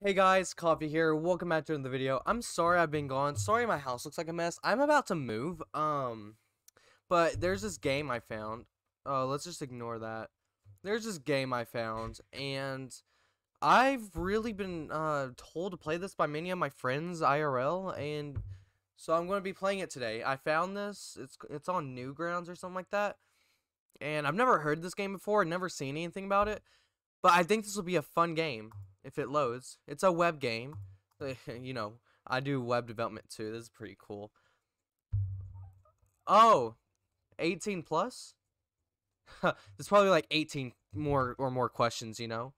Hey guys, Coffee here. Welcome back to another video. I'm sorry I've been gone. Sorry my house looks like a mess. I'm about to move. Um, but there's this game I found. Uh, let's just ignore that. There's this game I found, and I've really been uh told to play this by many of my friends IRL, and so I'm gonna be playing it today. I found this. It's it's on Newgrounds or something like that, and I've never heard this game before. Never seen anything about it, but I think this will be a fun game if it loads. It's a web game. you know, I do web development too. This is pretty cool. Oh, 18 plus? There's probably like 18 more or more questions, you know?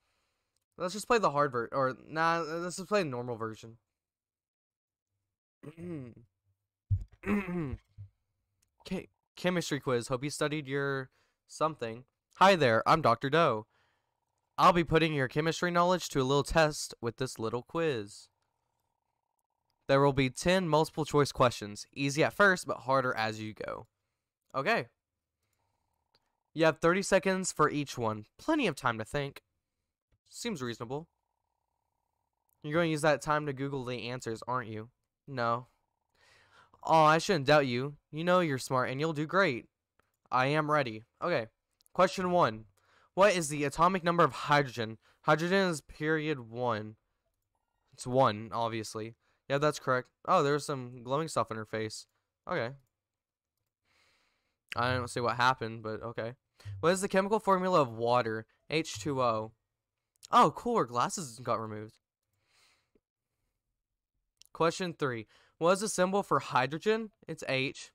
Let's just play the hard version. Or, nah, let's just play the normal version. okay, chemistry quiz. Hope you studied your something. Hi there, I'm Dr. Doe. I'll be putting your chemistry knowledge to a little test with this little quiz. There will be 10 multiple choice questions, easy at first, but harder as you go. Okay. You have 30 seconds for each one. Plenty of time to think. Seems reasonable. You're going to use that time to Google the answers, aren't you? No. Oh, I shouldn't doubt you. You know you're smart and you'll do great. I am ready. Okay. Question one what is the atomic number of hydrogen? Hydrogen is period 1. It's 1, obviously. Yeah, that's correct. Oh, there's some glowing stuff in her face. Okay. I don't see what happened, but okay. What is the chemical formula of water? H2O. Oh, cool, her glasses got removed. Question 3. What is the symbol for hydrogen? It's H.